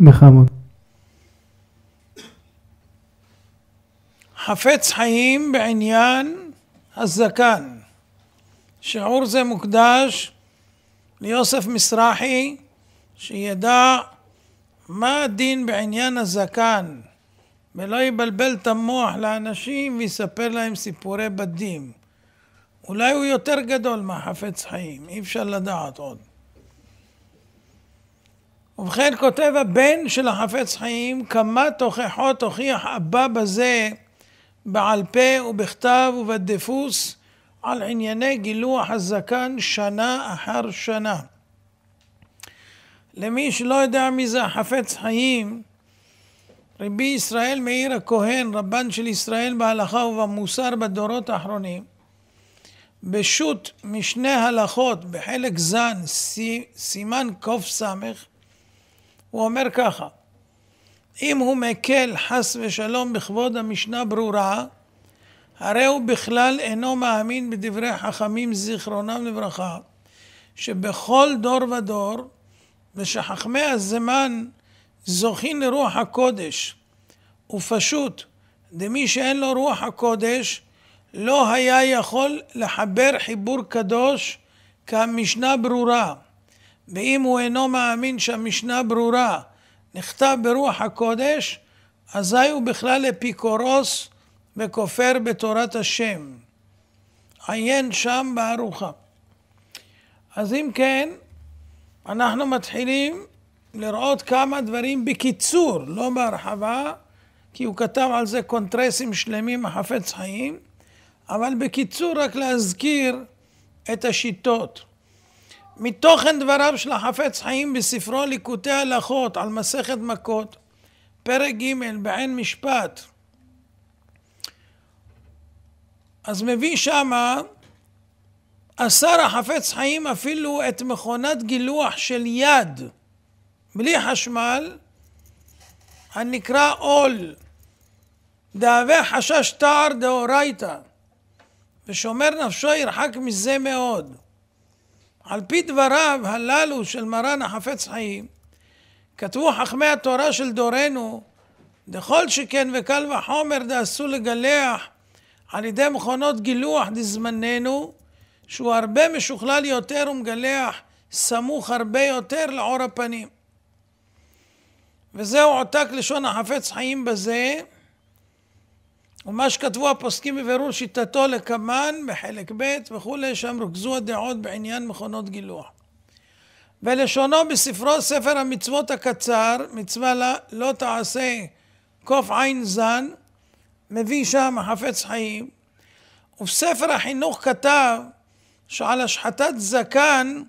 בכבוד. חפץ חיים בעניין הזקן. שיעור זה מוקדש ליוסף מסרחי, שידע מה הדין בעניין הזקן, ולא יבלבל את המוח לאנשים ויספר להם סיפורי בדים. אולי הוא יותר גדול מהחפץ חיים, אי אפשר לדעת עוד. ובכן כותב הבן של החפץ חיים, כמה תוכחות הוכיח אבא בזה בעל פה ובכתב ובדפוס על ענייני גילוח הזקן שנה אחר שנה. למי שלא יודע מי זה החפץ חיים, רבי ישראל מאיר הכהן, רבן של ישראל בהלכה ובמוסר בדורות האחרונים, בשו"ת משנה הלכות בחלק ז', סימן קס, הוא אומר ככה, אם הוא מקל חס ושלום בכבוד המשנה ברורה, הרי הוא בכלל אינו מאמין בדברי חכמים זיכרונם לברכה, שבכל דור ודור, ושחכמי הזמן זוכים לרוח הקודש, ופשוט, דמי שאין לו רוח הקודש, לא היה יכול לחבר חיבור קדוש כמשנה ברורה. ואם הוא אינו מאמין שהמשנה ברורה, נכתב ברוח הקודש, אזי הוא בכלל אפיקורוס וכופר בתורת השם. עיין שם בארוחה. אז אם כן, אנחנו מתחילים לראות כמה דברים בקיצור, לא בהרחבה, כי הוא כתב על זה קונטרסים שלמים, החפץ חיים, אבל בקיצור רק להזכיר את השיטות. מתוכן דבריו של החפץ חיים בספרו ליקוטי הלכות על מסכת מכות, פרק ג' בעין משפט. אז מביא שמה, אסר החפץ חיים אפילו את מכונת גילוח של יד, בלי חשמל, הנקרא עול, דאבה חשש תער דאורייתא, ושומר נפשו ירחק מזה מאוד. על פי דבריו הללו של מרן החפץ חיים, כתבו חכמי התורה של דורנו, דכל שכן וקל וחומר דעשו לגלח על ידי מכונות גילוח דזמננו, שהוא הרבה משוכלל יותר ומגלח סמוך הרבה יותר לעור הפנים. וזהו עותק לשון החפץ חיים בזה, ומה שכתבו הפוסקים בבירור שיטתו לקמן בחלק ב' וכולי, שם רוכזו הדעות בעניין מכונות גילוח. ולשונו בספרו ספר המצוות הקצר, מצווה לה, לא תעשה קוף עין זן, מביא שם החפץ חיים. ובספר החינוך כתב שעל השחתת זקן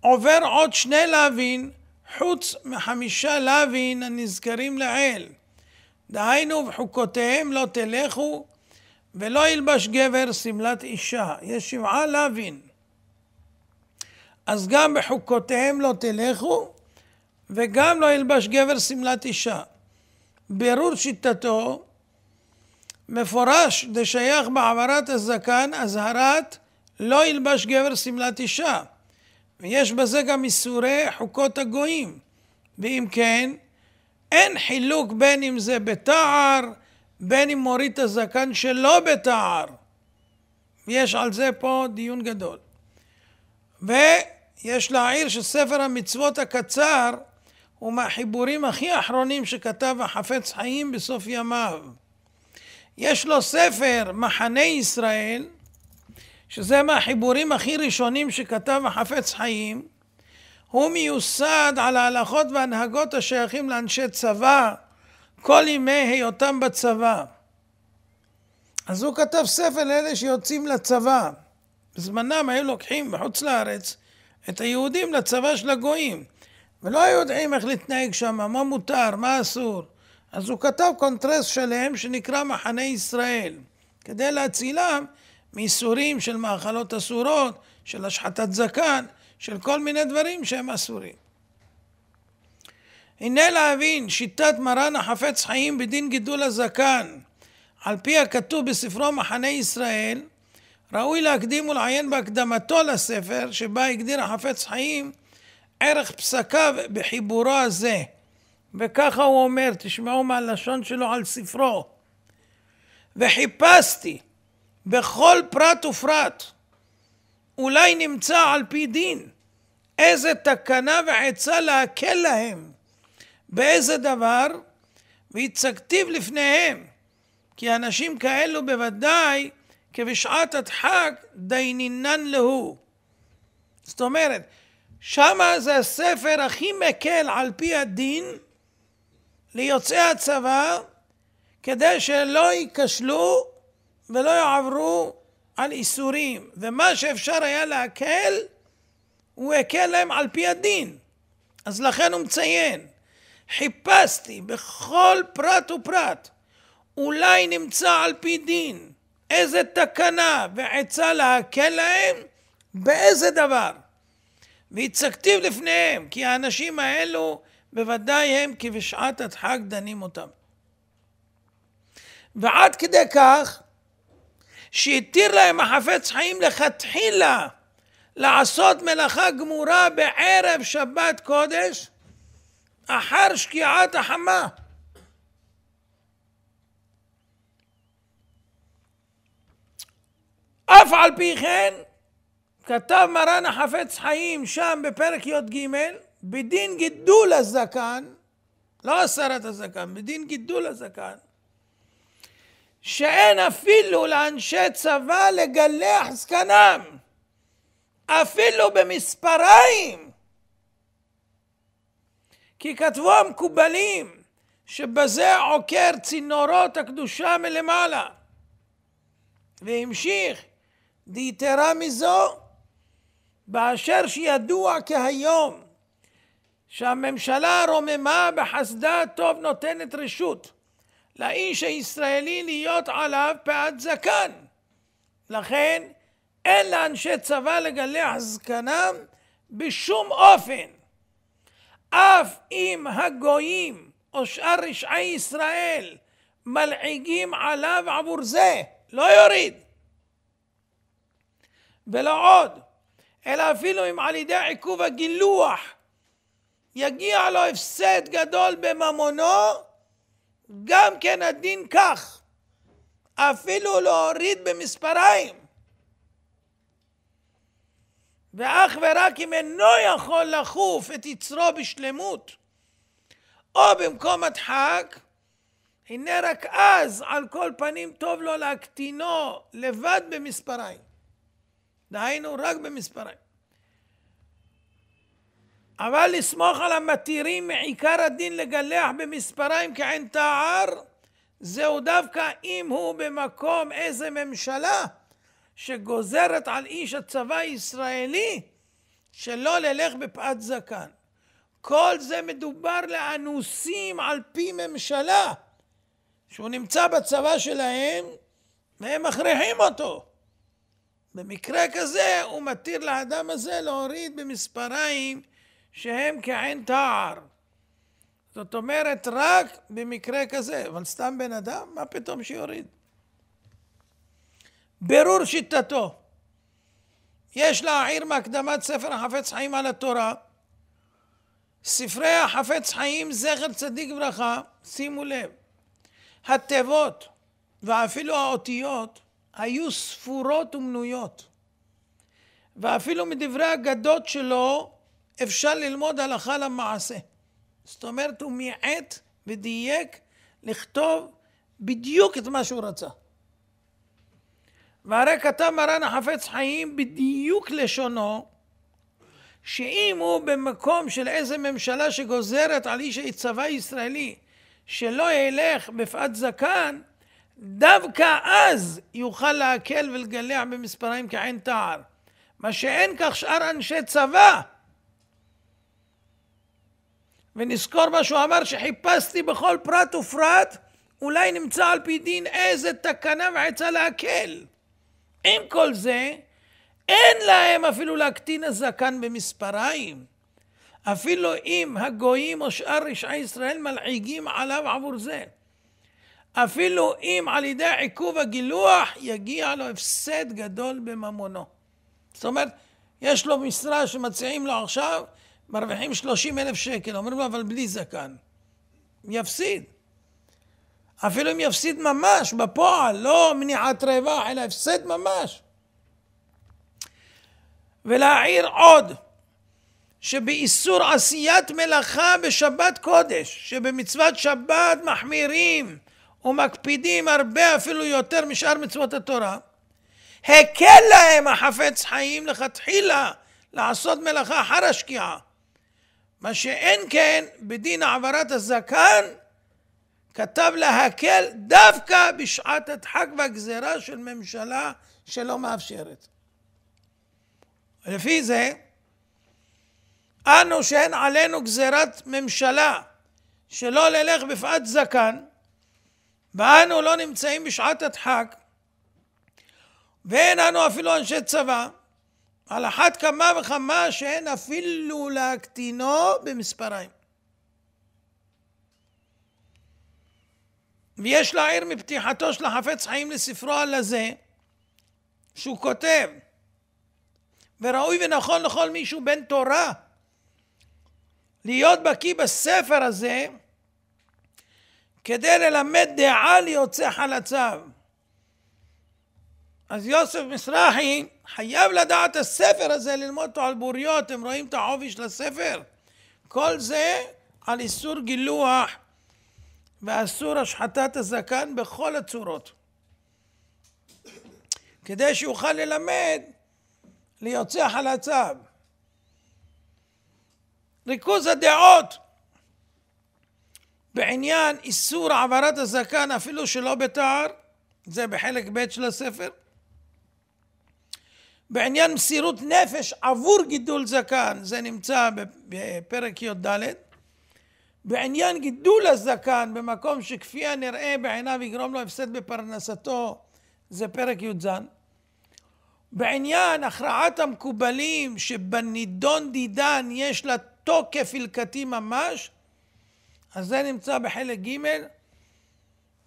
עובר עוד שני לוין חוץ מחמישה לוין הנזכרים לעיל. דהיינו, וחוקותיהם לא תלכו, ולא ילבש גבר שמלת אישה. יש שבעה לאווין. אז גם בחוקותיהם לא תלכו, וגם לא ילבש גבר שמלת אישה. ברור שיטתו, מפורש דשייך בעברת הזקן אזהרת לא ילבש גבר שמלת אישה. ויש בזה גם איסורי חוקות הגויים. ואם כן, אין חילוק בין אם זה בתער, בין אם מוריד את הזקן שלא בתער. יש על זה פה דיון גדול. ויש להעיר שספר המצוות הקצר הוא מהחיבורים הכי אחרונים שכתב החפץ חיים בסוף ימיו. יש לו ספר, מחנה ישראל, שזה מהחיבורים הכי ראשונים שכתב החפץ חיים, הוא מיוסד על ההלכות והנהגות השייכים לאנשי צבא כל ימי היותם בצבא. אז הוא כתב ספר לאלה שיוצאים לצבא. בזמנם היו לוקחים בחוץ לארץ את היהודים לצבא של הגויים, ולא היו יודעים איך להתנהג שם, מה מותר, מה אסור. אז הוא כתב קונטרס שלם שנקרא מחנה ישראל, כדי להצילם מייסורים של מאכלות אסורות, של השחתת זקן, של כל מיני דברים שהם אסורים. הנה להבין שיטת מרן החפץ חיים בדין גידול הזקן, על פי הכתוב בספרו מחנה ישראל, ראוי להקדים ולעיין בהקדמתו לספר, שבה הגדיר החפץ חיים ערך פסקיו בחיבורו הזה. וככה הוא אומר, תשמעו מהלשון שלו על ספרו. וחיפשתי בכל פרט ופרט, אולי נמצא על פי דין, איזה תקנה ועצה להקל להם, באיזה דבר, והצגתיו לפניהם, כי אנשים כאלו בוודאי כבשעת הדחק דיינינן להו. זאת אומרת, שמה זה הספר הכי מקל על פי הדין ליוצאי הצבא כדי שלא ייכשלו ולא יעברו על איסורים. ומה שאפשר היה להקל, הוא הקל להם על פי הדין. אז לכן הוא מציין, חיפשתי בכל פרט ופרט, אולי נמצא על פי דין איזה תקנה ועצה להקל להם באיזה דבר. והצגתיו לפניהם, כי האנשים האלו בוודאי הם כבשעת הדחק דנים אותם. ועד כדי כך שהתיר להם החפץ חיים לכתחילה לעשות מלאכה גמורה בערב שבת קודש אחר שקיעת החמה. אף על פי כן, כתב מרן החפץ חיים שם בפרק י"ג, בדין גידול הזקן, לא הסרת הזקן, בדין גידול הזקן, שאין אפילו לאנשי צבא לגלח זקנם. אפילו במספריים. כי כתבו המקובלים שבזה עוקר צינורות הקדושה מלמעלה. והמשיך, דיתרה מזו, באשר שידוע כהיום שהממשלה הרוממה בחסדה טוב נותנת רשות לאיש הישראלי להיות עליו פאת זקן. לכן אין לאנשי צבא לגלח זקנם בשום אופן. אף אם הגויים או שאר רשעי ישראל מלעיגים עליו עבור זה, לא יוריד. ולא עוד, אלא אפילו אם על ידי עיכוב הגילוח יגיע לו הפסד גדול בממונו, גם כן הדין כך. אפילו להוריד לא במספריים. ואך ורק אם אינו יכול לחוף את יצרו בשלמות, או במקום הדחק, הנה רק אז על כל פנים טוב לו להקטינו לבד במספריים. דהיינו רק במספריים. אבל לסמוך על המתירים מעיקר הדין לגלח במספריים כעין תער, זהו דווקא אם הוא במקום איזה ממשלה שגוזרת על איש הצבא הישראלי שלא ללך בפאת זקן. כל זה מדובר לאנוסים על פי ממשלה, שהוא נמצא בצבא שלהם והם מכריחים אותו. במקרה כזה הוא מתיר לאדם הזה להוריד במספריים שהם כעין תער. זאת אומרת, רק במקרה כזה, אבל סתם בן אדם, מה פתאום שיוריד? בירור שיטתו. יש להעיר מהקדמת ספר החפץ חיים על התורה. ספרי החפץ חיים, זכר צדיק ברכה, שימו לב, התיבות ואפילו האותיות היו ספורות ומנויות. ואפילו מדברי הגדות שלו אפשר ללמוד הלכה למעשה. זאת אומרת, הוא מיעט ודייק לכתוב בדיוק את מה שהוא רצה. והרי כתב מרן החפץ חיים בדיוק לשונו, שאם הוא במקום של איזה ממשלה שגוזרת על איש צבא ישראלי שלא ילך בפאת זקן, דווקא אז יוכל להקל ולגלע במספריים כעין תער. מה שאין כך שאר אנשי צבא. ונזכור מה שהוא אמר שחיפשתי בכל פרט ופרט, אולי נמצא על פי דין איזה תקנה ועצה להקל. עם כל זה, אין להם אפילו להקטין הזקן במספריים. אפילו אם הגויים או שאר רשעי ישראל מלעיגים עליו עבור זה. אפילו אם על ידי עיכוב הגילוח יגיע לו הפסד גדול בממונו. זאת אומרת, יש לו משרה שמציעים לו עכשיו, מרוויחים 30 אלף שקל, אומרים לו אבל בלי זקן. יפסיד. אפילו אם יפסיד ממש בפועל, לא מניעת רווח, אלא הפסד ממש. ולהעיר עוד, שבאיסור עשיית מלאכה בשבת קודש, שבמצוות שבת מחמירים ומקפידים הרבה אפילו יותר משאר מצוות התורה, הקל להם החפץ חיים לכתחילה לעשות מלאכה אחר השקיעה. מה שאין כן בדין העברת הזקן כתב להקל דווקא בשעת הדחק והגזירה של ממשלה שלא מאפשרת. לפי זה, אנו שאין עלינו גזירת ממשלה שלא ללך בפאת זקן, ואנו לא נמצאים בשעת הדחק, ואין אנו אפילו אנשי צבא, על אחת כמה וכמה שאין אפילו להקטינו במספריים. ויש להעיר מפתיחתו של החפץ חיים לספרו על הזה, שהוא כותב, וראוי ונכון לכל מישהו בן תורה להיות בקיא בספר הזה כדי ללמד דעה ליוצא חלציו. אז יוסף מזרחי חייב לדעת את הספר הזה, ללמוד אותו על בוריות, אתם רואים את העובי של הספר? כל זה על איסור גילוח ואסור השחטת הזקן בכל הצורות. כדי שיוכל ללמד ליוצא חלציו. ריכוז הדעות בעניין איסור העברת הזקן אפילו שלא בתער, זה בחלק ב' של הספר. בעניין מסירות נפש עבור גידול זקן, זה נמצא בפרק י"ד. בעניין גידול הזקן במקום שכפי הנראה בעיניו יגרום לו הפסד בפרנסתו, זה פרק י"ז. בעניין הכרעת המקובלים שבנידון דידן יש לה תוקף הלכתי ממש, אז זה נמצא בחלק ג'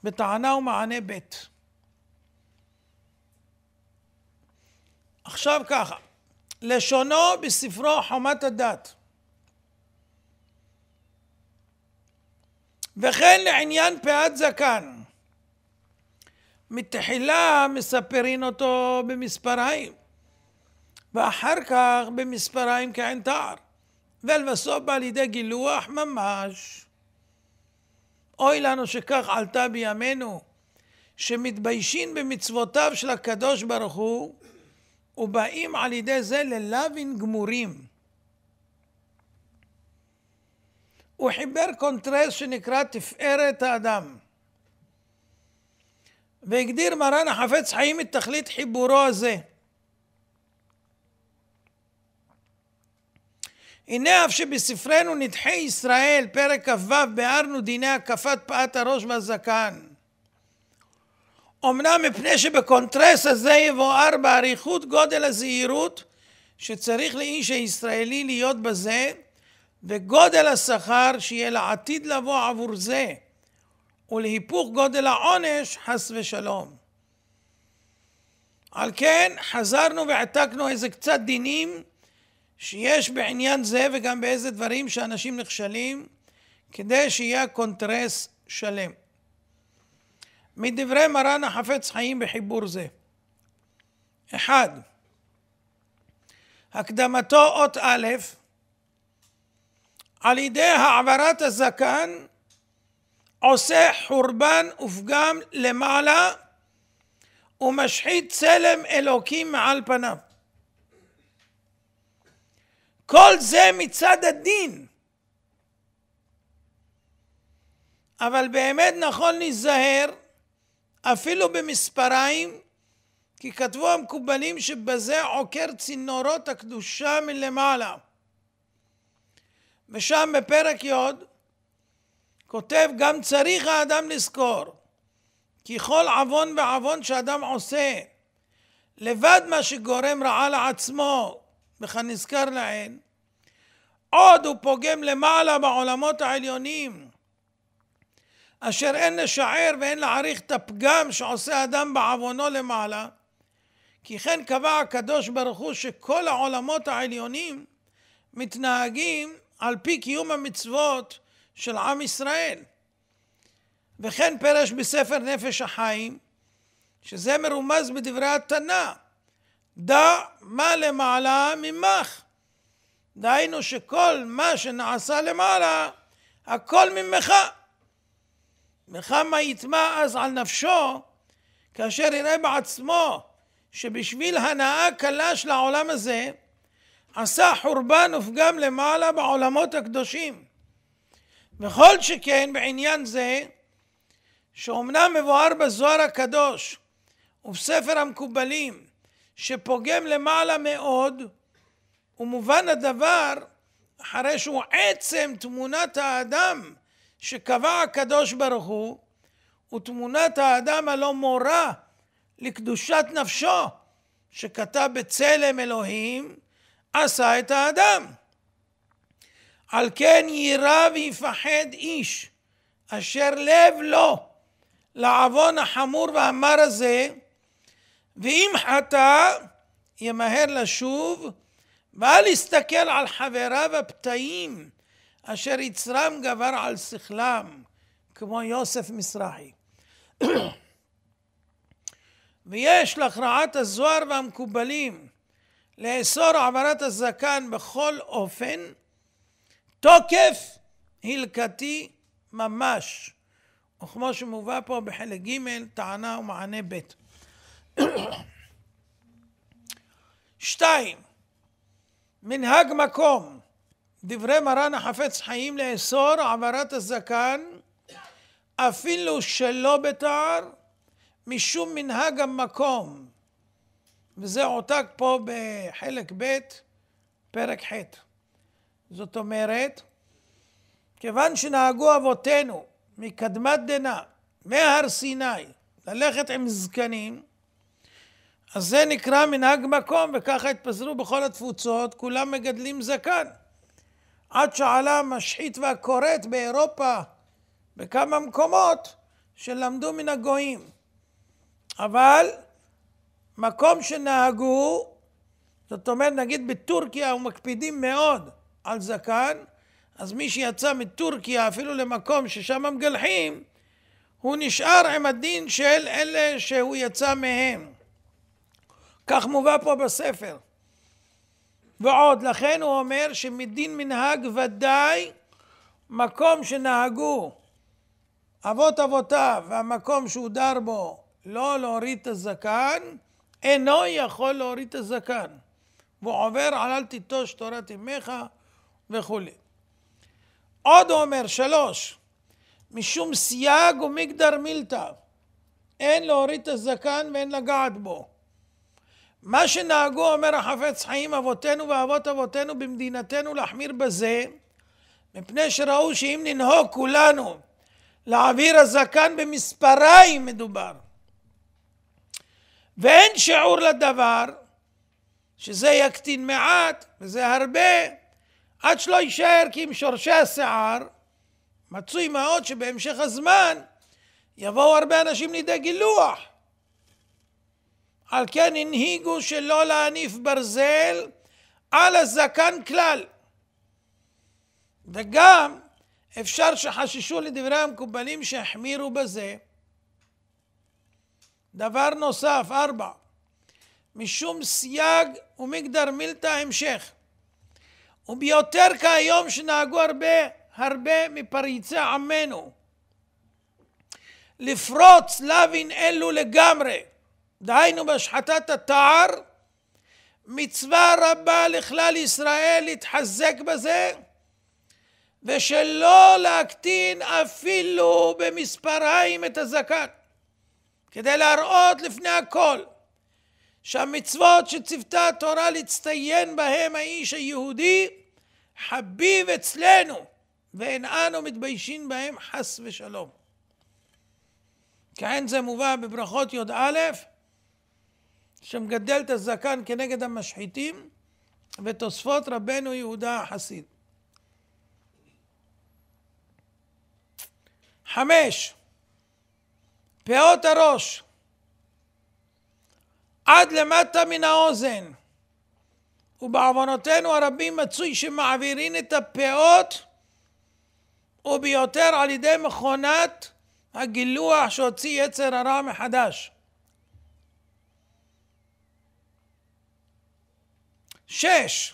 בטענה ומענה ב'. עכשיו ככה, לשונו בספרו חומת הדת. וכן לעניין פאת זקן. מתחילה מספרין אותו במספריים, ואחר כך במספריים כעין תער, ולבסוף בא לידי גילוח ממש. אוי לנו שכך עלתה בימינו, שמתביישים במצוותיו של הקדוש ברוך הוא, ובאים על ידי זה ללווין גמורים. הוא חיבר קונטרס שנקרא תפארת האדם. והגדיר מרן החפץ חיים את תכלית חיבורו הזה. הנה אף שבספרנו נדחי ישראל, פרק כ"ו, ביארנו דיני הקפת פאת הראש והזקן. אמנם מפני שבקונטרס הזה יבואר באריכות גודל הזהירות שצריך לאיש הישראלי להיות בזה, וגודל השכר שיהיה לעתיד לבוא עבור זה, ולהיפוך גודל העונש, חס ושלום. על כן חזרנו והעתקנו איזה קצת דינים שיש בעניין זה וגם באיזה דברים שאנשים נכשלים כדי שיהיה קונטרס שלם. מדברי מרן החפץ חיים בחיבור זה. אחד, הקדמתו אות א' על ידי העברת הזקן עושה חורבן ופגם למעלה ומשחית צלם אלוקים מעל פניו. כל זה מצד הדין. אבל באמת נכון להיזהר אפילו במספריים, כי כתבו המקובלים שבזה עוקר צינורות הקדושה מלמעלה. ושם בפרק י' כותב גם צריך האדם לזכור כי כל עוון ועוון שאדם עושה לבד מה שגורם רעה לעצמו וכנזכר לעיל עוד הוא פוגם למעלה בעולמות העליונים אשר אין לשער ואין להעריך את הפגם שעושה אדם בעוונו למעלה כי כן קבע הקדוש ברוך הוא שכל העולמות העליונים מתנהגים על פי קיום המצוות של עם ישראל. וכן פרש בספר נפש החיים, שזה מרומז בדברי התנא, דע מה למעלה ממך. דהיינו שכל מה שנעשה למעלה, הכל ממך. וכמה יטמע אז על נפשו, כאשר יראה בעצמו שבשביל הנאה קלה של העולם הזה, עשה חורבן ופגם למעלה בעולמות הקדושים. וכל שכן בעניין זה, שאומנם מבואר בזוהר הקדוש ובספר המקובלים שפוגם למעלה מאוד, ומובן הדבר אחרי שהוא עצם תמונת האדם שקבע הקדוש ברוך הוא, ותמונת האדם הלא מורה לקדושת נפשו, שכתב בצלם אלוהים, עשה את האדם. על כן יירא ויפחד איש, אשר לב לו לעוון החמור והמר הזה, ואם חטא, ימהר לשוב, ואל יסתכל על חבריו הפתאים, אשר יצרם גבר על שכלם, כמו יוסף מזרחי. ויש להכרעת הזוהר והמקובלים לאסור העברת הזקן בכל אופן, תוקף הלקתי ממש, וכמו שמובא פה בחלק ג', טענה ומענה ב'. שתיים, מנהג מקום, דברי מרן החפץ חיים לאסור העברת הזקן אפילו שלא בתער, משום מנהג המקום וזה עותק פה בחלק ב', פרק ח'. זאת אומרת, כיוון שנהגו אבותינו מקדמת דנא, מהר סיני, ללכת עם זקנים, אז זה נקרא מנהג מקום, וככה התפזרו בכל התפוצות, כולם מגדלים זקן. עד שעלה המשחית והכורת באירופה, בכמה מקומות, שלמדו מן הגויים. אבל מקום שנהגו, זאת אומרת, נגיד בטורקיה מקפידים מאוד על זקן, אז מי שיצא מטורקיה אפילו למקום ששם מגלחים, הוא נשאר עם הדין של אלה שהוא יצא מהם. כך מובא פה בספר. ועוד, לכן הוא אומר שמדין מנהג ודאי מקום שנהגו אבות אבותיו והמקום שהוא דר בו לא להוריד את הזקן, אינו יכול להוריד את הזקן, עובר על אל תיטוש תורת אמך וכולי. עוד אומר, שלוש, משום סייג ומגדר מילתא, אין להוריד את הזקן ואין לגעת בו. מה שנהגו, אומר החפץ חיים, אבותינו ואבות אבותינו במדינתנו להחמיר בזה, מפני שראו שאם ננהוג כולנו להעביר הזקן במספריים מדובר, ואין שיעור לדבר, שזה יקטין מעט וזה הרבה, עד שלא יישאר כי עם שורשי השיער, מצוי מאוד שבהמשך הזמן יבואו הרבה אנשים לידי גילוח. על כן הנהיגו שלא להניף ברזל על הזקן כלל. וגם אפשר שחששו לדברי המקובלים שהחמירו בזה, דבר נוסף, ארבע, משום סייג ומגדר מילתא המשך. וביותר כהיום שנהגו הרבה, הרבה מפריצי עמנו. לפרוץ לוין אלו לגמרי, דהיינו בהשחתת התער, מצווה רבה לכלל ישראל להתחזק בזה, ושלא להקטין אפילו במספריים את הזקן. כדי להראות לפני הכל שהמצוות שצוותה התורה להצטיין בהם האיש היהודי חביב אצלנו ואין אנו מתביישים בהם חס ושלום. כעין זה מובא בברכות י"א שמגדל את הזקן כנגד המשחיתים ותוספות רבנו יהודה החסיד. חמש, פאות הראש, עד למטה מן האוזן. ובעוונותינו הרבים מצוי שמעבירים את הפאות וביותר על ידי מכונת הגילוח שהוציא יצר הרע מחדש. שש,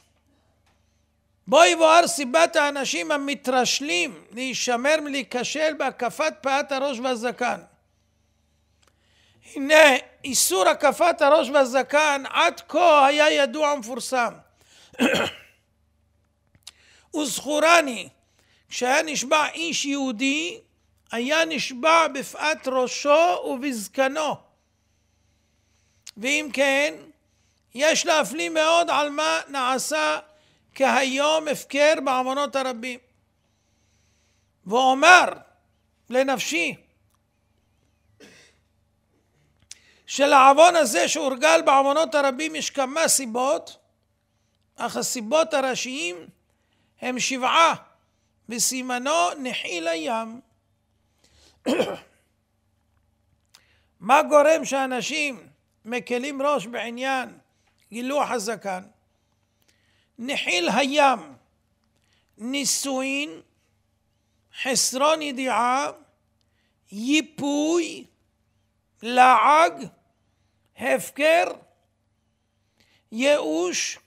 בו יבואר סיבת האנשים המתרשלים להישמר מלהיכשל בהקפת פאת הראש והזקן. הנה, איסור הקפת הראש והזקן עד כה היה ידוע ומפורסם. וזכורני, כשהיה נשבע איש יהודי, היה נשבע בפאת ראשו ובזקנו. ואם כן, יש להפליא מאוד על מה נעשה כהיום הפקר בעוונות הרבים. ואומר לנפשי, שלעוון הזה שהורגל בעוונות הרבים יש כמה סיבות, אך הסיבות הראשיים הם שבעה, וסימנו נחיל הים. מה גורם שאנשים מקלים ראש בעניין גילוח הזקן? נחיל הים, נישואין, חסרון ידיעה, ייפוי, לעג, הפקר, ייאוש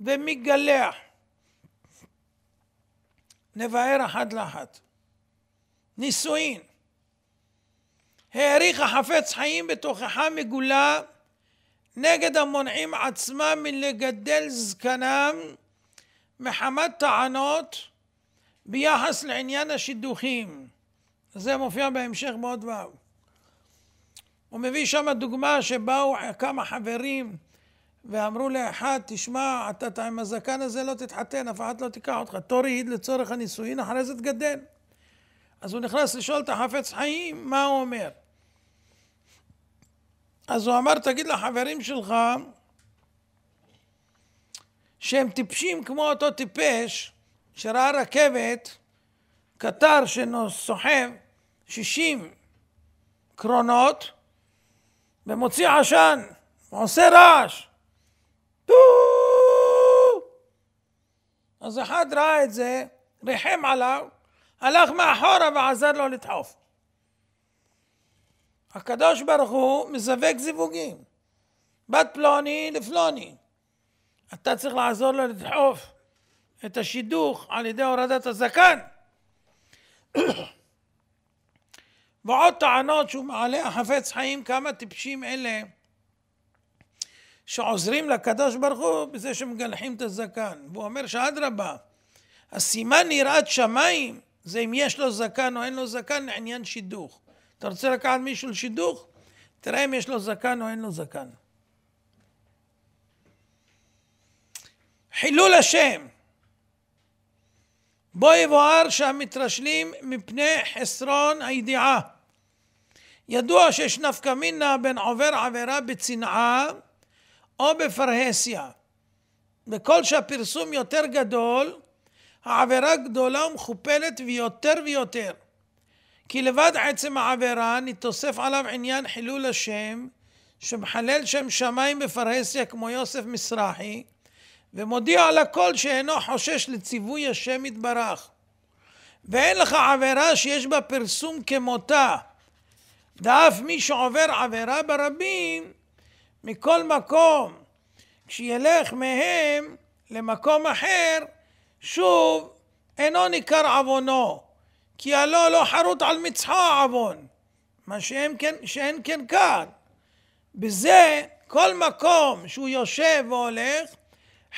ומגלח. נבהר אחת לאחת. נישואין. העריך החפץ חיים בתוכחה מגולה נגד המונעים עצמם מלגדל זקנם מחמת טענות ביחס לעניין השידוכים. זה מופיע בהמשך בעוד ו'. הוא מביא שם דוגמה שבאו כמה חברים ואמרו לאחד, תשמע, אתה, אתה עם הזקן הזה לא תתחתן, אף אחד לא תיקח אותך. תוריד לצורך הנישואין, אחרי זה תגדל. אז הוא נכנס לשאול את החפץ חיים, מה הוא אומר? אז הוא אמר, תגיד לחברים שלך שהם טיפשים כמו אותו טיפש שראה רכבת, קטר שסוחב 60 קרונות, ומוציא עשן, עושה רעש. טו! אז אחד ראה את זה, ריחם עליו, הלך מאחורה ועזר לו לדחוף. הקדוש ברוך הוא מזווק זיווגים. בת פלוני לפלוני. אתה צריך לעזור לו לדחוף את השידוך על ידי הורדת הזקן. ועוד טענות שהוא מעלה החפץ חיים, כמה טיפשים אלה שעוזרים לקדוש ברוך הוא בזה שמגלחים את הזקן. והוא אומר שאדרבה, הסימן יראת שמיים זה אם יש לו זקן או אין לו זקן לעניין שידוך. אתה רוצה לקחת מישהו לשידוך? תראה אם יש לו זקן או אין לו זקן. חילול השם. בו יבואר שהמתרשלים מפני חסרון הידיעה ידוע שיש נפקא מינה בין עובר עבירה בצנעה או בפרהסיה. וכל שהפרסום יותר גדול, העבירה גדולה ומכופלת ויותר ויותר. כי לבד עצם העבירה נתוסף עליו עניין חילול השם, שמחלל שם שמיים בפרהסיה כמו יוסף מסרחי, ומודיע לכל שאינו חושש לציווי השם יתברך. ואין לך עבירה שיש בה פרסום כמותה. דאף מי שעובר עבירה ברבים, מכל מקום, כשילך מהם למקום אחר, שוב אינו ניכר עוונו, כי הלא לא חרוט על מצחו העוון, מה שאין כן, שאין כן כאן. בזה כל מקום שהוא יושב והולך,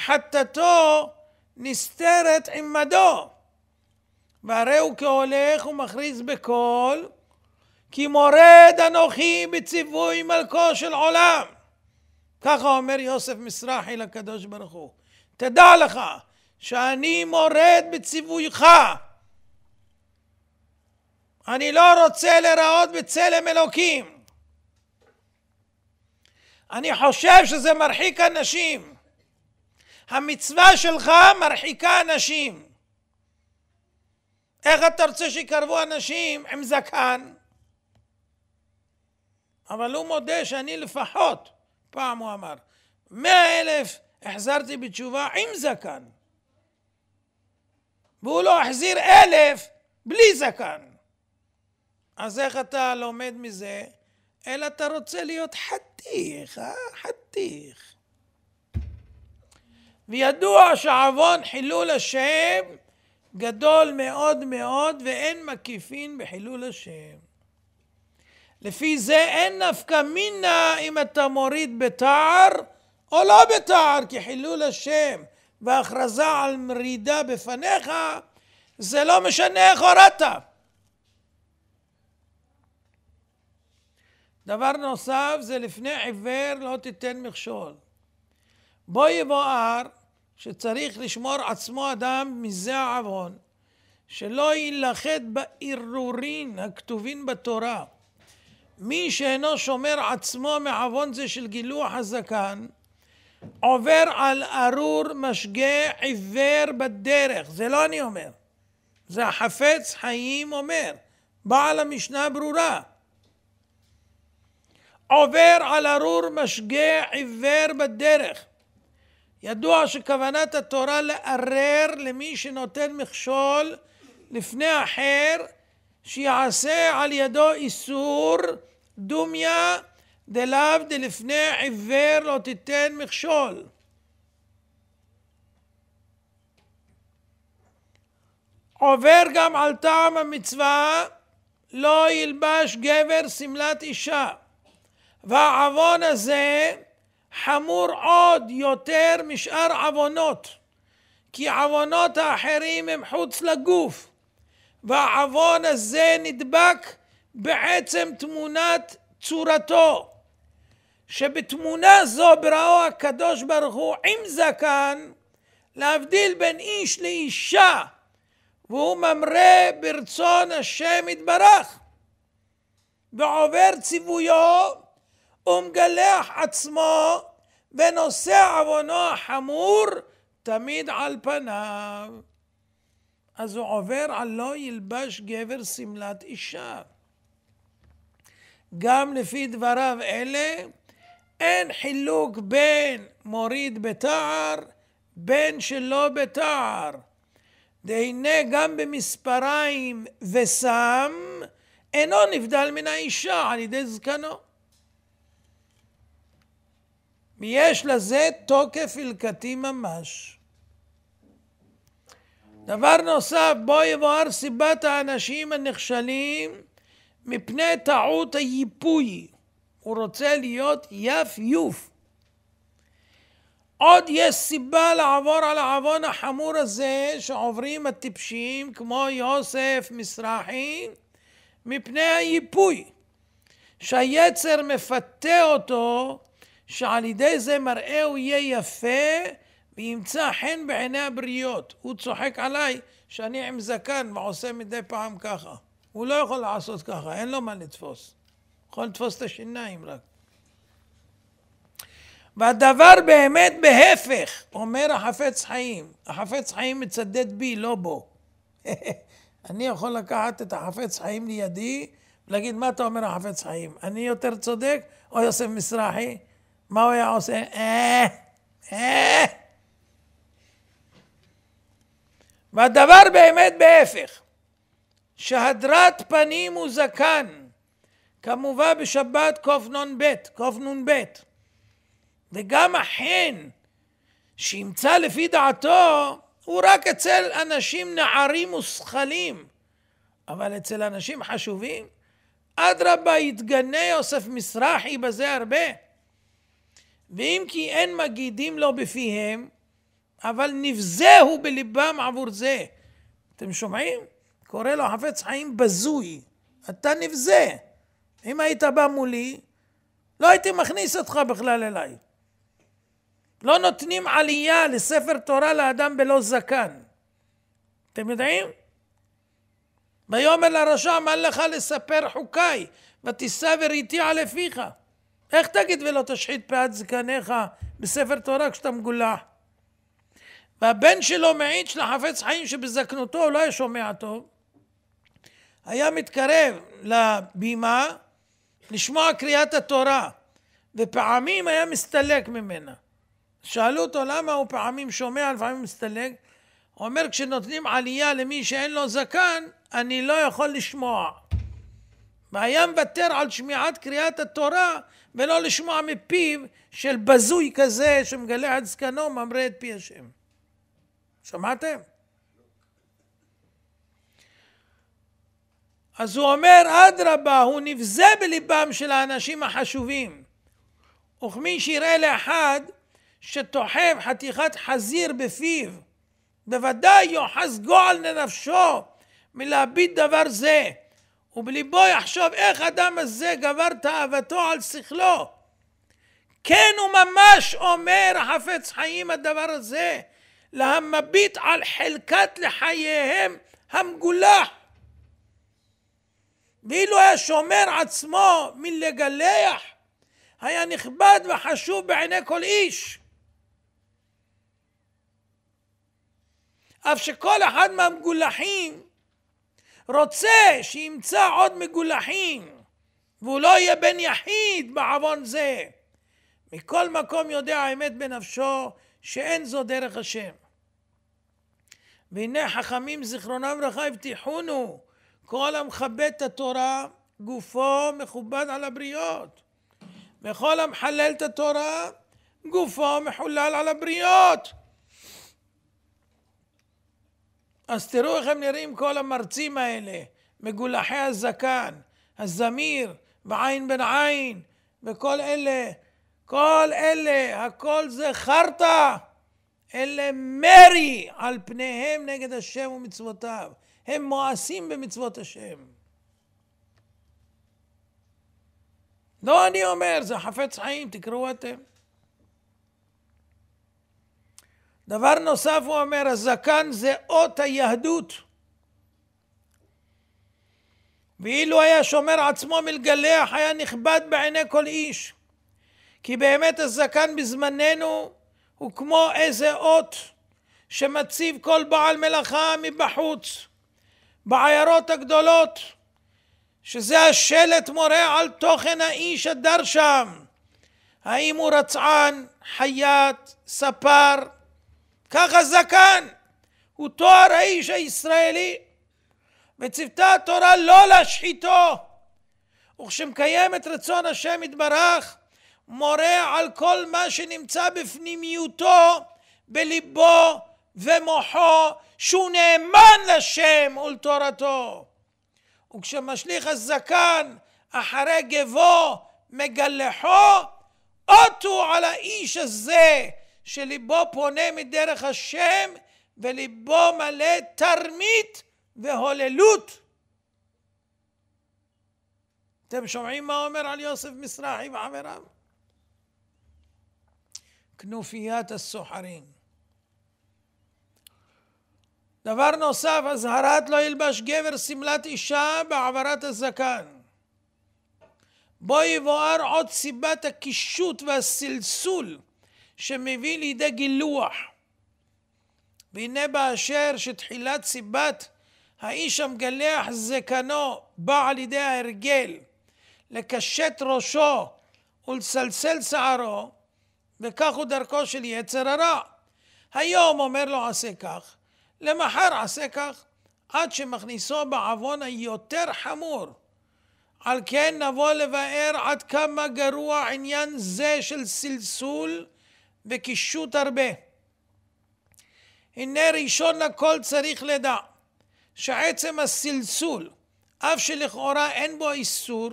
חטאתו נסתרת עמדו. והרי הוא כהולך ומכריז בקול, כי מורד אנוכי בציווי מלכו של עולם. ככה אומר יוסף מזרחי לקדוש ברוך הוא. תדע לך שאני מורד בציוויך. אני לא רוצה להיראות בצלם אלוקים. אני חושב שזה מרחיק אנשים. המצווה שלך מרחיקה אנשים. איך אתה רוצה שיקרבו אנשים עם זקן? אבל הוא מודה שאני לפחות, פעם הוא אמר, מאה אלף החזרתי בתשובה עם זקן. והוא לא החזיר אלף בלי זקן. אז איך אתה לומד מזה? אלא אתה רוצה להיות חתיך, אה? חתיך. וידוע שעוון חילול השם גדול מאוד מאוד ואין מקיפין בחילול השם. לפי זה אין נפקא מינה אם אתה מוריד בתער או לא בתער, כי חילול השם והכרזה על מרידה בפניך, זה לא משנה איך הורדת. דבר נוסף זה לפני עיוור לא תיתן מכשול. בו יבואר שצריך לשמור עצמו אדם מזה העוון, שלא יילחד בערעורים הכתובים בתורה. מי שאינו שומר עצמו מעוון זה של גילוח הזקן, עובר על ארור משגה עיוור בדרך. זה לא אני אומר, זה החפץ חיים אומר, בעל המשנה ברורה. עובר על ארור משגה עיוור בדרך. ידוע שכוונת התורה לערער למי שנותן מכשול לפני אחר שיעשה על ידו איסור דומיה דלאו דלפני עיוור לא תיתן מכשול. עובר גם על טעם המצווה לא ילבש גבר שמלת אישה. והעוון הזה חמור עוד יותר משאר עוונות, כי עוונות האחרים הם חוץ לגוף, והעוון הזה נדבק בעצם תמונת צורתו, שבתמונה זו בראו הקדוש ברוך הוא עם זקן, להבדיל בין איש לאישה, והוא ממרא ברצון השם יתברך, ועובר ציוויו ומגלח עצמו ונושא עוונו החמור תמיד על פניו. אז הוא עובר על לא ילבש גבר שמלת אישה. גם לפי דבריו אלה, אין חילוק בין מוריד בתער, בין שלא בתער. דהנה גם במספריים וסם, אינו נבדל מן האישה על ידי זקנו. ויש לזה תוקף הלקתי ממש. דבר נוסף, בו יבואר סיבת האנשים הנכשלים מפני טעות היפוי. הוא רוצה להיות יפיוף. עוד יש סיבה לעבור על העוון החמור הזה שעוברים הטיפשים כמו יוסף מזרחי מפני היפוי שהיצר מפתה אותו שעל ידי זה מראה הוא יהיה יפה וימצא חן בעיני הבריות הוא צוחק עליי שאני עם זקן ועושה מדי פעם ככה הוא לא יכול לעשות ככה, אין לו מה לתפוס. יכול לתפוס את השיניים רק. והדבר באמת בהפך, אומר החפץ חיים. החפץ חיים מצדד בי, לא בו. אני יכול לקחת את החפץ חיים לידי להגיד, מה אתה אומר החפץ חיים? אני יותר צודק או יוסף מזרחי? מה הוא היה עושה? אה, אה. שהדרת פנים זקן, כמובא בשבת קנ"ב, קנ"ב, וגם החן שימצא לפי דעתו הוא רק אצל אנשים נערים וזכלים, אבל אצל אנשים חשובים, אדרבה יתגנה יוסף מזרחי בזה הרבה. ואם כי אין מגידים לו בפיהם, אבל נבזהו בלבם עבור זה. אתם שומעים? קורא לו חפץ חיים בזוי, אתה נבזה. אם היית בא מולי, לא הייתי מכניס אותך בכלל אליי. לא נותנים עלייה לספר תורה לאדם בלא זקן. אתם יודעים? ויאמר לרשע, מה לך לספר חוקיי, ותישא איתי על לפיך. איך תגיד ולא תשחית פאת זקניך בספר תורה כשאתה מגולח? והבן שלו מעיד של החפץ חיים שבזקנותו הוא לא היה שומע טוב, היה מתקרב לבימה לשמוע קריאת התורה, ופעמים היה מסתלק ממנה. שאלו אותו למה הוא פעמים שומע, לפעמים מסתלק. הוא אומר, כשנותנים עלייה למי שאין לו זקן, אני לא יכול לשמוע. והיה מוותר על שמיעת קריאת התורה, ולא לשמוע מפיו של בזוי כזה שמגלה עד זקנו ממרה את פי השם. שמעתם? אז הוא אומר, אדרבה, הוא נבזה בליבם של האנשים החשובים. וכמי שיראה לאחד שתוחב חתיכת חזיר בפיו, בוודאי יוחס גועל לנפשו מלהביט דבר זה, ובליבו יחשוב איך אדם הזה גבר תאוותו על שכלו. כן הוא ממש אומר החפץ חיים הדבר הזה, להמביט על חלקת לחייהם המגולח ואילו היה שומר עצמו מלגלח, היה נכבד וחשוב בעיני כל איש. אף שכל אחד מהמגולחים רוצה שימצא עוד מגולחים, והוא לא יהיה בן יחיד בעוון זה. מכל מקום יודע האמת בנפשו שאין זו דרך השם. והנה חכמים זיכרונם לברכה הבטיחונו כל המכבד את התורה, גופו מכובד על הבריות. וכל המחלל את התורה, גופו מחולל על הבריות. אז תראו איך הם נראים כל המרצים האלה, מגולחי הזקן, הזמיר, ועין בן עין, וכל אלה, כל אלה, הכל זה חרטא. אלה מרי על פניהם נגד השם ומצוותיו. הם מואסים במצוות השם. לא אני אומר, זה חפץ חיים, תקראו אתם. דבר נוסף הוא אומר, הזקן זה אות היהדות. ואילו היה שומר עצמו מלגלח, היה נכבד בעיני כל איש. כי באמת הזקן בזמננו הוא כמו איזה אות שמציב כל בעל מלאכה מבחוץ. בעיירות הגדולות, שזה השלט מורה על תוכן האיש הדר שם. האם הוא רצען, חייט, ספר? ככה זקן, הוא תואר האיש הישראלי. וצוותה התורה לא להשחיתו. וכשמקיים את רצון השם יתברך, מורה על כל מה שנמצא בפנימיותו, בליבו, ומוחו שהוא נאמן לשם ולתורתו. וכשמשליך הזקן אחרי גבו מגלחו, אותו על האיש הזה שליבו פונה מדרך השם וליבו מלא תרמית והוללות. אתם שומעים מה אומר על יוסף מזרחי וחבריו? כנופיית הסוחרים. דבר נוסף, אזהרת לא ילבש גבר שמלת אישה בעברת הזקן. בו יבואר עוד סיבת הקישוט והסלסול שמביא לידי גילוח. והנה באשר שתחילת סיבת האיש המגלח זקנו בא על ידי ההרגל לקשט ראשו ולסלסל שערו, וכך הוא דרכו של יצר הרע. היום אומר לו עשה כך, למחר עשה כך, עד שמכניסו בעוון היותר חמור. על כן נבוא לבאר עד כמה גרוע עניין זה של סלסול וקישוט הרבה. הנה ראשון לכל צריך לדע שעצם הסלסול, אף שלכאורה אין בו איסור,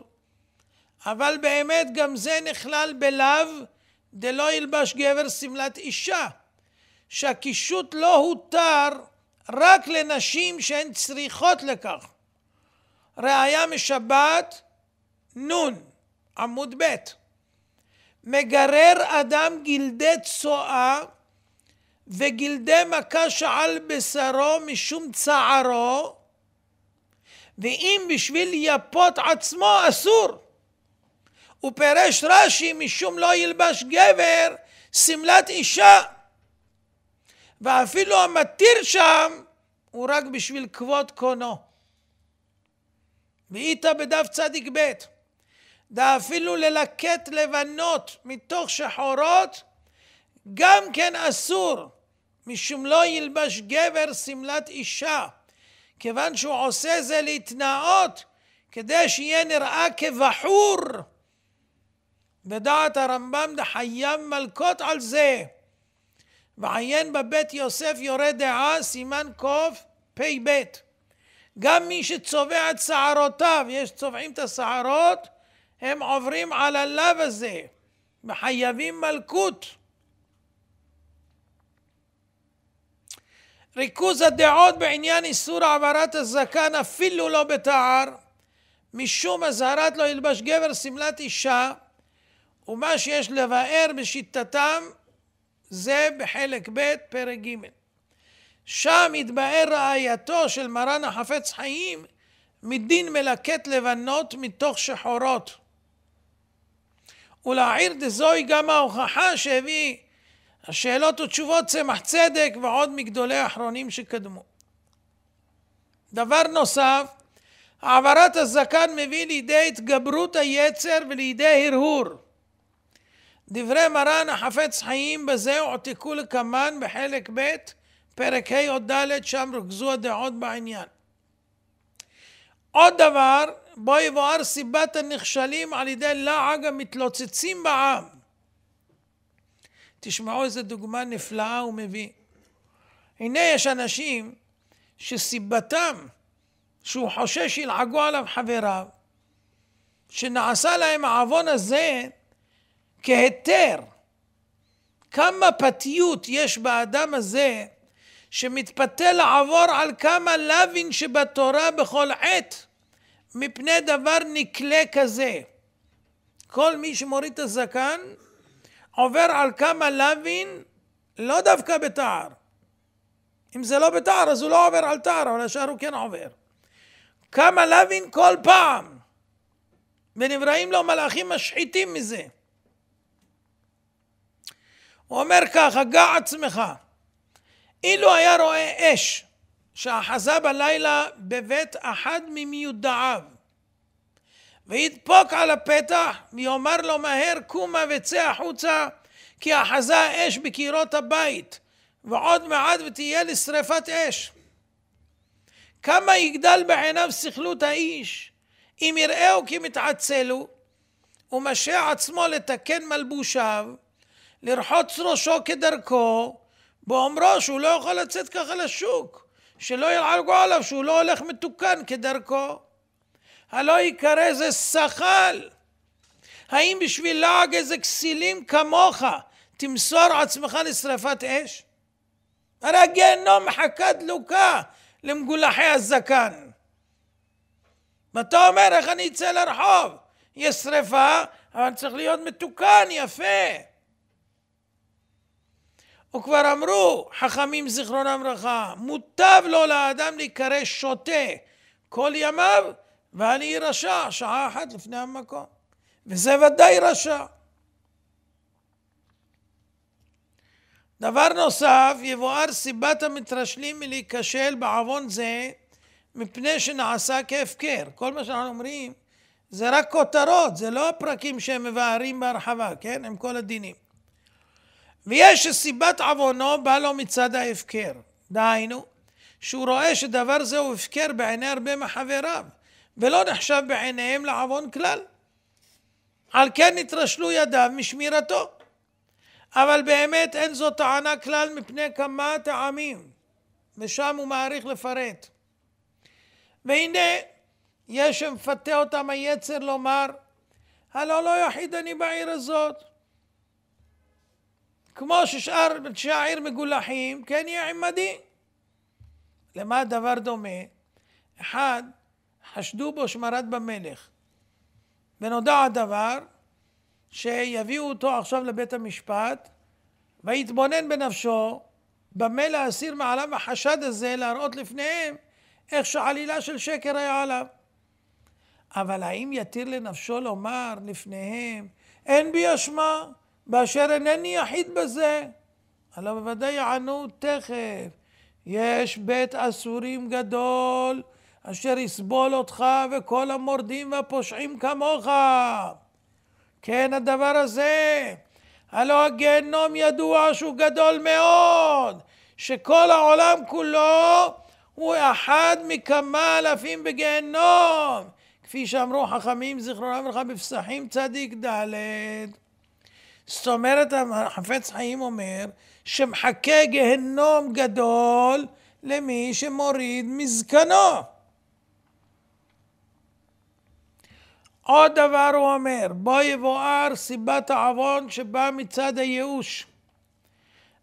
אבל באמת גם זה נכלל בלאו דלא ילבש גבר שמלת אישה, שהקישוט לא הותר רק לנשים שהן צריכות לכך. ראיה משבת, נון, עמוד ב' מגרר אדם גלדי צואה וגלדי מכה על בשרו משום צערו, ואם בשביל יפות עצמו אסור. ופרש רש"י משום לא ילבש גבר שמלת אישה. ואפילו המתיר שם הוא רק בשביל כבוד קונו. ואיתה בדף צדיק ב', דאפילו ללקט לבנות מתוך שחורות, גם כן אסור, משום לא ילבש גבר שמלת אישה, כיוון שהוא עושה זה להתנאות, כדי שיהיה נראה כבחור. ודעת הרמב"ם דחייב מלקות על זה. ועיין בבית יוסף יורה דעה, סימן קפ"ב. גם מי שצובע את שערותיו, יש צובעים את השערות, הם עוברים על הלאו הזה, מחייבים מלכות. ריכוז הדעות בעניין איסור העברת הזקן אפילו לא בתער, משום אזהרת לא ילבש גבר שמלת אישה, ומה שיש לבאר בשיטתם זה בחלק ב', פרק ג'. שם התבאר רעייתו של מרן החפץ חיים מדין מלקט לבנות מתוך שחורות. ולעיר דזוהי גם ההוכחה שהביא השאלות ותשובות צמח צדק ועוד מגדולי האחרונים שקדמו. דבר נוסף, העברת הזקן מביא לידי התגברות היצר ולידי הרהור. דברי מרן החפץ חיים בזה הועתקו לקמן בחלק ב', פרק ה' או ד', שם רוכזו הדעות בעניין. עוד דבר, בו יבואר סיבת הנכשלים על ידי לעג המתלוצצים בעם. תשמעו איזה דוגמה נפלאה הוא מביא. הנה יש אנשים שסיבתם שהוא חושש שילעגו עליו חבריו, שנעשה להם העוון הזה, כהיתר. כמה פתיות יש באדם הזה שמתפתה לעבור על כמה לוין שבתורה בכל עת מפני דבר נקלה כזה. כל מי שמוריד את הזקן עובר על כמה לוין לא דווקא בתער. אם זה לא בתער אז הוא לא עובר על תער, אבל השאר הוא כן עובר. כמה לוין כל פעם, ונבראים לו מלאכים משחיתים מזה. הוא אומר ככה, גע עצמך. אילו היה רואה אש שאחזה בלילה בבית אחד ממיודעיו, וידפוק על הפתח ויאמר לו מהר קומה וצא החוצה כי אחזה אש בקירות הבית ועוד מעט ותהיה לשרפת אש. כמה יגדל בעיניו סכלות האיש אם יראהו כי מתעצלו ומשה עצמו לתקן מלבושיו לרחוץ ראשו כדרכו, באומרו שהוא לא יכול לצאת ככה לשוק, שלא ילעגו עליו, שהוא לא הולך מתוקן כדרכו. הלא ייקרא זה שחל. האם בשביל לעג איזה כסילים כמוך תמסור עצמך לשרפת אש? הרי הגיהנום מחכה דלוקה למגולחי הזקן. ואתה אומר, איך אני אצא לרחוב? יש שרפה, אבל צריך להיות מתוקן, יפה. או כבר אמרו חכמים זיכרונם לברכה, מוטב לו לאדם להיקרא שוטה כל ימיו, ואני רשע שעה אחת לפני המקום. וזה ודאי רשע. דבר נוסף, יבואר סיבת המתרשלים מלהיכשל בעוון זה מפני שנעשה כהפקר. כל מה שאנחנו אומרים זה רק כותרות, זה לא הפרקים שהם מבארים בהרחבה, כן? עם כל הדינים. ויש שסיבת עוונו בא לו מצד ההפקר. דהיינו, שהוא רואה שדבר זה הוא הפקר בעיני הרבה מחבריו, ולא נחשב בעיניהם לעוון כלל. על כן נתרשלו ידיו משמירתו. אבל באמת אין זו טענה כלל מפני כמה טעמים, ושם הוא מעריך לפרט. והנה, יש שמפתה אותם היצר לומר, הלא לא יחיד אני בעיר הזאת, כמו ששאר אנשי העיר מגולחים, כן יהיה עמדי. למה הדבר דומה? אחד, חשדו בו שמרד במלך. ונודע הדבר שיביאו אותו עכשיו לבית המשפט, ויתבונן בנפשו, במה להסיר מעליו החשד הזה, להראות לפניהם איך שעלילה של שקר היה עליו. אבל האם יתיר לנפשו לומר לפניהם, אין בי אשמה, באשר אינני יחיד בזה. הלא בוודאי יענו תכף. יש בית אסורים גדול, אשר יסבול אותך וכל המורדים והפושעים כמוך. כן, הדבר הזה. הלא הגיהנום ידוע שהוא גדול מאוד, שכל העולם כולו הוא אחד מכמה אלפים בגיהנום. כפי שאמרו חכמים זיכרונם לך בפסחים צדיק ד' זאת אומרת, החפץ חיים אומר שמחכה גהנום גדול למי שמוריד מזקנו. עוד דבר הוא אומר, בו יבואר סיבת העוון שבא מצד הייאוש.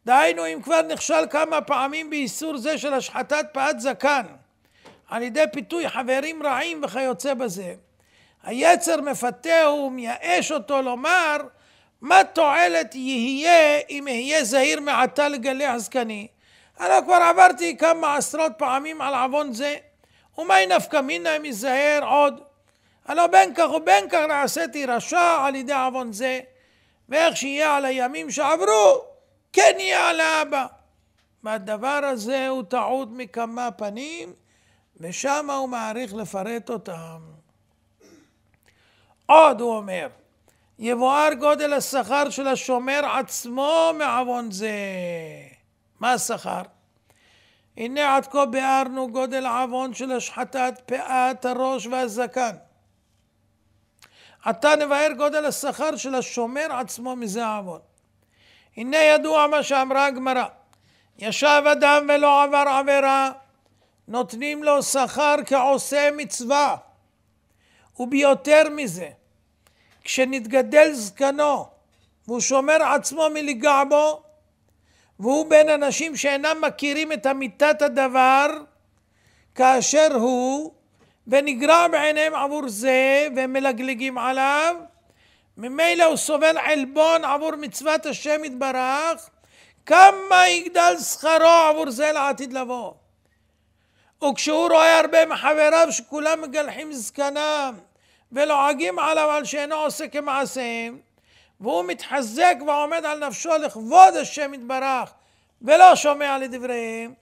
דהיינו, אם כבר נכשל כמה פעמים באיסור זה של השחתת פאת זקן, על ידי פיתוי חברים רעים וכיוצא בזה, היצר מפתה ומייאש אותו לומר, מה תועלת יהיה אם אהיה זהיר מעתה לגלי הזקני? הרי כבר עברתי כמה עשרות פעמים על עוון זה, ומאי נפקא מינא אם יזהר עוד? הלא בין כך ובין כך נעשיתי רשע על ידי עוון זה, ואיך שיהיה על הימים שעברו, כן יהיה על האבא. והדבר הזה הוא טעות מכמה פנים, ושם הוא מעריך לפרט אותם. עוד הוא אומר, יבואר גודל השכר של השומר עצמו מעוון זה. מה השכר? הנה עד כה ביארנו גודל עוון של השחטת פאת הראש והזקן. עתה נבהר גודל השכר של השומר עצמו מזה עוון. הנה ידוע מה שאמרה הגמרא, ישב אדם ולא עבר עבירה, נותנים לו שכר כעושה מצווה, וביותר מזה, כשנתגדל זקנו והוא שומר עצמו מלגע בו והוא בין אנשים שאינם מכירים את אמיתת הדבר כאשר הוא ונגרע בעיניהם עבור זה והם מלגלגים עליו ממילא הוא סובל עלבון עבור מצוות השם יתברך כמה יגדל שכרו עבור זה לעתיד לבוא וכשהוא רואה הרבה מחבריו שכולם מגלחים זקנם ולועגים עליו על שאינו עושה כמעשיהם, והוא מתחזק ועומד על נפשו לכבוד השם יתברך, ולא שומע לדבריהם,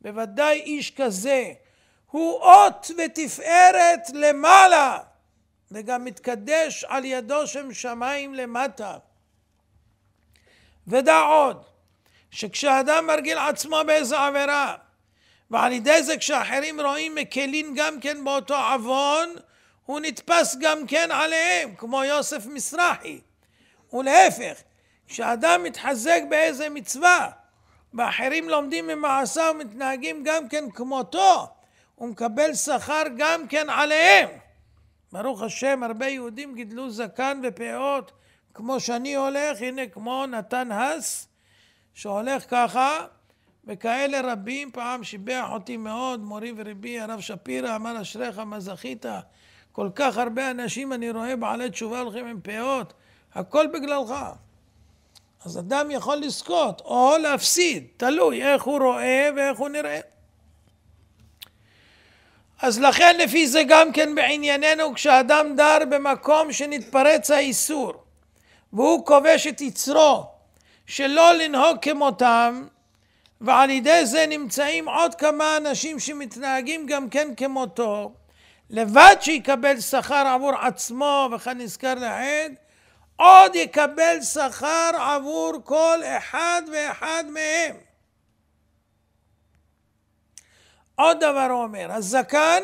בוודאי איש כזה הוא אות ותפארת למעלה, וגם מתקדש על ידו שם שמיים למטה. ודע עוד, שכשאדם מרגיל עצמו באיזו עבירה, ועל ידי זה כשאחרים רואים מקלין גם כן באותו עוון, הוא נתפס גם כן עליהם, כמו יוסף מזרחי. ולהפך, כשאדם מתחזק באיזה מצווה, ואחרים לומדים ממעשיו ומתנהגים גם כן כמותו, הוא מקבל שכר גם כן עליהם. ברוך השם, הרבה יהודים גידלו זקן ופאות, כמו שאני הולך, הנה כמו נתן הס, שהולך ככה, וכאלה רבים, פעם שיבח אותי מאוד, מורי ורבי הרב שפירא, אמר אשריך מה זכית כל כך הרבה אנשים אני רואה בעלי תשובה הולכים עם פאות, הכל בגללך. אז אדם יכול לזכות או להפסיד, תלוי איך הוא רואה ואיך הוא נראה. אז לכן לפי זה גם כן בענייננו, כשאדם דר במקום שנתפרץ האיסור, והוא כובש את יצרו, שלא לנהוג כמותם, ועל ידי זה נמצאים עוד כמה אנשים שמתנהגים גם כן כמותו, לבד שיקבל שכר עבור עצמו, וכאן נזכר לעד, עוד יקבל שכר עבור כל אחד ואחד מהם. עוד דבר הוא אומר, הזקן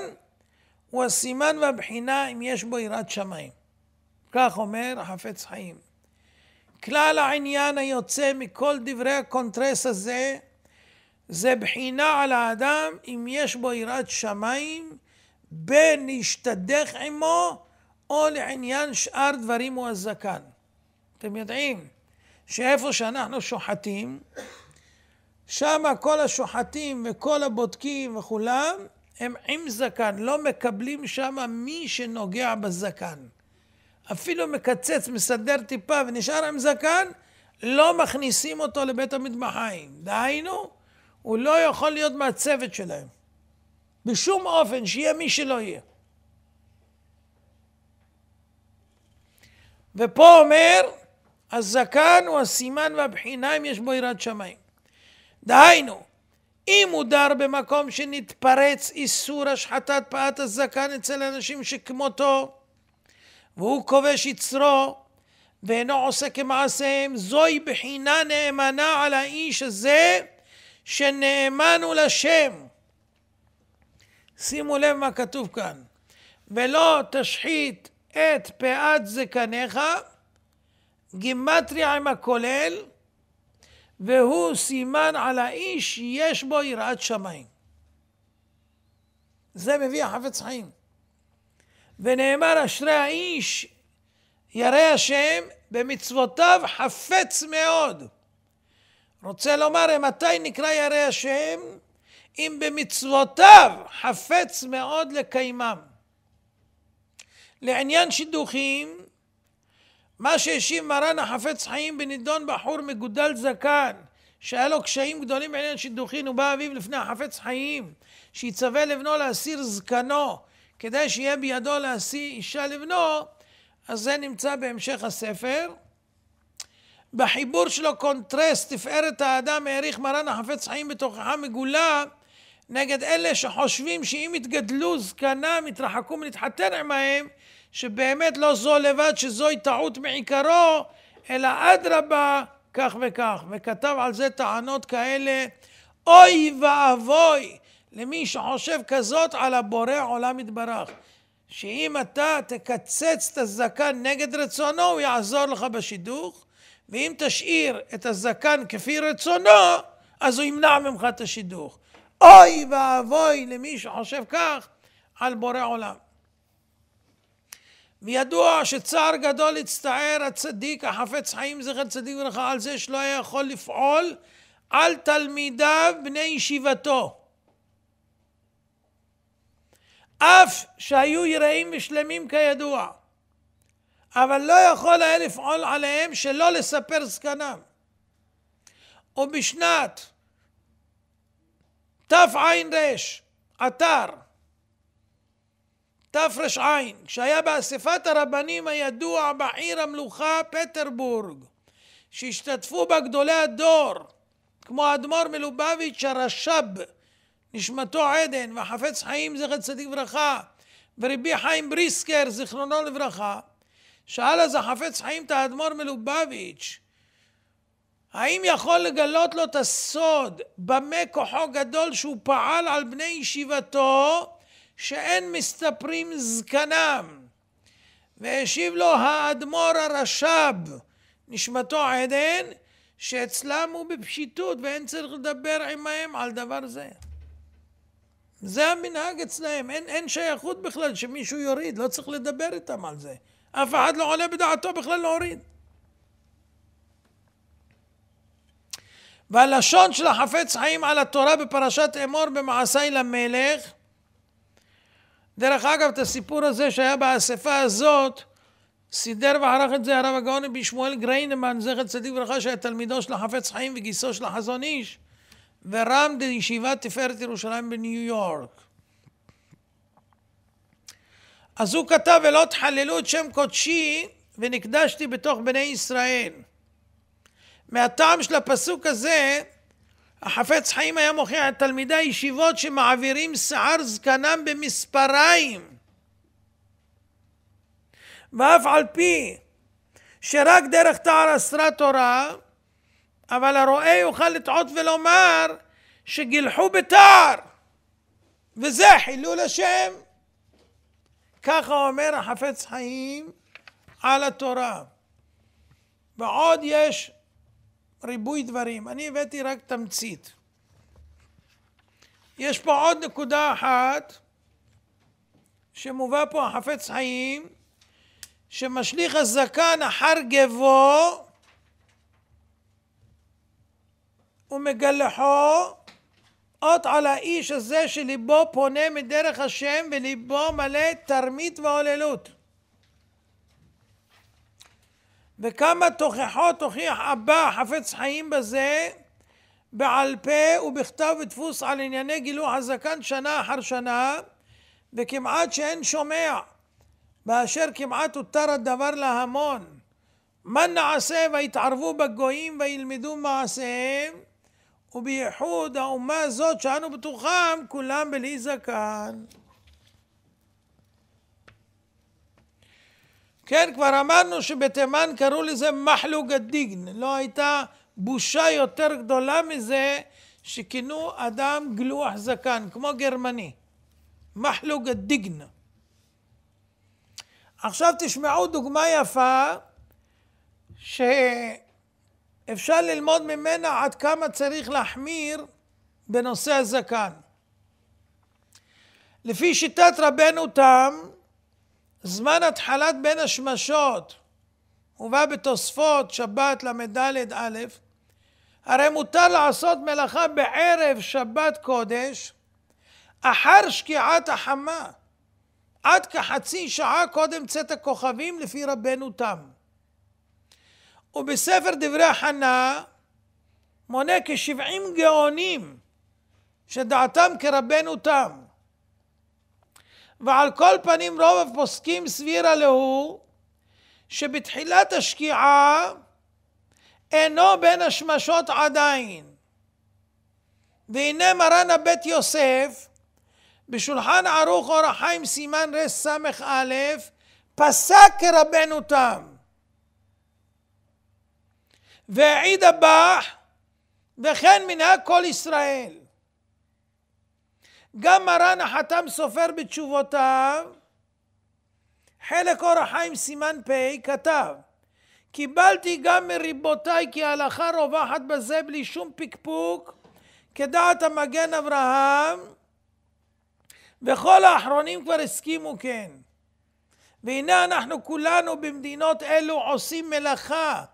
הוא הסימן והבחינה אם יש בו יראת שמיים. כך אומר החפץ חיים. כלל העניין היוצא מכל דברי הקונטרס הזה, זה בחינה על האדם אם יש בו יראת שמיים בין להשתדך עמו או לעניין שאר דברים הוא הזקן. אתם יודעים שאיפה שאנחנו שוחטים, שם כל השוחטים וכל הבודקים וכולם הם עם זקן, לא מקבלים שם מי שנוגע בזקן. אפילו מקצץ, מסדר טיפה ונשאר עם זקן, לא מכניסים אותו לבית המטבחיים. דהיינו, הוא לא יכול להיות מהצוות שלהם. בשום אופן, שיהיה מי שלא יהיה. ופה אומר, הזקן הוא הסימן והבחינה אם יש בו יראת שמיים. דהיינו, אם הוא דר במקום שנתפרץ איסור השחתת פאת הזקן אצל אנשים שכמותו, והוא כובש יצרו, ואינו עושה כמעשיהם, זוהי בחינה נאמנה על האיש הזה, שנאמן הוא לשם. שימו לב מה כתוב כאן. ולא תשחית את פאת זקניך, גימטריה עם הכולל, והוא סימן על האיש יש בו יראת שמיים. זה מביא החפץ חיים. ונאמר אשרי האיש ירא השם במצוותיו חפץ מאוד. רוצה לומר, מתי נקרא ירא השם? אם במצוותיו חפץ מאוד לקיימם. לעניין שידוכים, מה שהשיב מרן החפץ חיים בנידון בחור מגודל זקן, שהיה לו קשיים גדולים בעניין שידוכין, בא אביו לפני החפץ חיים, שיצווה לבנו להסיר זקנו, כדי שיהיה בידו להשיא אישה לבנו, אז זה נמצא בהמשך הספר. בחיבור שלו קונטרסט, תפארת האדם, העריך מרן החפץ חיים בתוכחה מגולה נגד אלה שחושבים שאם יתגדלו זקנם יתרחקו מלהתחתן עמהם, שבאמת לא זו לבד שזוהי טעות מעיקרו, אלא אדרבה, כך וכך. וכתב על זה טענות כאלה, אוי ואבוי למי שחושב כזאת על הבורא עולם יתברך. שאם אתה תקצץ את הזקן נגד רצונו, הוא יעזור לך בשידוך, ואם תשאיר את הזקן כפי רצונו, אז הוא ימנע ממך את השידוך. אוי ואבוי למי שחושב כך על בורא עולם. וידוע שצער גדול הצטער הצדיק החפץ חיים זכר צדיק וברכה על זה שלא היה יכול לפעול על תלמידיו בני ישיבתו. אף שהיו יראים ושלמים כידוע, אבל לא יכול היה לפעול עליהם שלא לספר זקנם. ובשנת תע"ר, אתר, תר"ע, כשהיה באספת הרבנים הידוע בעיר המלוכה פטרבורג, שהשתתפו בה גדולי הדור, כמו האדמו"ר מלובביץ' הרש"ב, נשמתו עדן, והחפץ חיים זכר צדיק לברכה, ורבי חיים בריסקר זיכרונו לברכה, שאל אז החפץ חיים את האדמו"ר מלובביץ' האם יכול לגלות לו את הסוד במה כוחו גדול שהוא פעל על בני ישיבתו שאין מסתפרים זקנם? והשיב לו האדמו"ר הרש"ב, נשמתו עדן, שאצלם הוא בפשיטות ואין צריך לדבר עמהם על דבר זה. זה המנהג אצלהם, אין, אין שייכות בכלל שמישהו יוריד, לא צריך לדבר איתם על זה. אף אחד לא עולה בדעתו בכלל להוריד. לא והלשון של החפץ חיים על התורה בפרשת אמור במעשי למלך. דרך אגב, את הסיפור הזה שהיה באספה הזאת, סידר וערך את זה הרב הגאון רבי שמואל גריינמן, זכר צדיק וברכה, שהיה תלמידו של החפץ חיים וגיסו של החזון איש, ורם דישיבת תפארת ירושלים בניו יורק. אז הוא כתב, ולא תחללו את שם קודשי, ונקדשתי בתוך בני ישראל. מהטעם של הפסוק הזה, החפץ חיים היה מוכיח את תלמידי הישיבות שמעבירים שיער זקנם במספריים. ואף על פי שרק דרך תער אסרה תורה, אבל הרועה יוכל לטעות ולומר שגילחו בתער, וזה חילול השם. ככה אומר החפץ חיים על התורה. ועוד יש ריבוי דברים. אני הבאתי רק תמצית. יש פה עוד נקודה אחת שמובא פה החפץ חיים שמשליך הזקן אחר גבו ומגלחו אות על האיש הזה שליבו פונה מדרך השם וליבו מלא תרמית והוללות וכמה תוכחות הוכיח אבא חפץ חיים בזה בעל פה ובכתב ודפוס על ענייני גילוח הזקן שנה אחר שנה וכמעט שאין שומע באשר כמעט הותר הדבר להמון מה נעשה ויתערבו בגויים וילמדו מעשיהם ובייחוד האומה הזאת שאנו בתוכם כולם בלי זקן כן, כבר אמרנו שבתימן קראו לזה מחלוג הדיגן. לא הייתה בושה יותר גדולה מזה שכינו אדם גלוח זקן, כמו גרמני. מחלוג הדיגן. עכשיו תשמעו דוגמה יפה שאפשר ללמוד ממנה עד כמה צריך להחמיר בנושא הזקן. לפי שיטת רבנו תם, זמן התחלת בין השמשות, הובא בתוספות שבת ל"ד א', הרי מותר לעשות מלאכה בערב שבת קודש, אחר שקיעת החמה, עד כחצי שעה קודם צאת הכוכבים לפי רבנו תם. ובספר דברי החנה מונה כשבעים גאונים שדעתם כרבנו תם. ועל כל פנים רוב הפוסקים סבירה להוא שבתחילת השקיעה אינו בין השמשות עדיין. והנה מרן הבית יוסף בשולחן ערוך אור החיים סימן רס"א פסק כרבנו תם והעיד הבח וכן מנהג כל ישראל גם מרן החתם סופר בתשובותיו, חלק אור החיים סימן פ' כתב קיבלתי גם מריבותיי כי ההלכה רווחת בזה בלי שום פקפוק כדעת המגן אברהם וכל האחרונים כבר הסכימו כן. והנה אנחנו כולנו במדינות אלו עושים מלאכה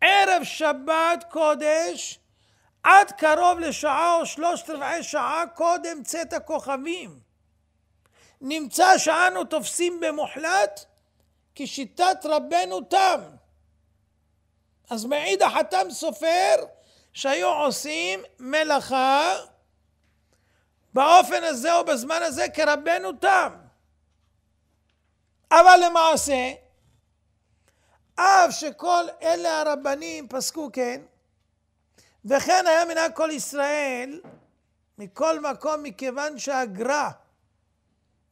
ערב שבת קודש עד קרוב לשעה או שלושת רבעי שעה קודם צאת הכוכבים. נמצא שאנו תופסים במוחלט כשיטת רבנו תם. אז מעיד החתם סופר שהיו עושים מלאכה באופן הזה או בזמן הזה כרבנו תם. אבל למעשה, אף שכל אלה הרבנים פסקו כן, וכן היה מנהג כל ישראל מכל מקום, מכיוון שהגר"א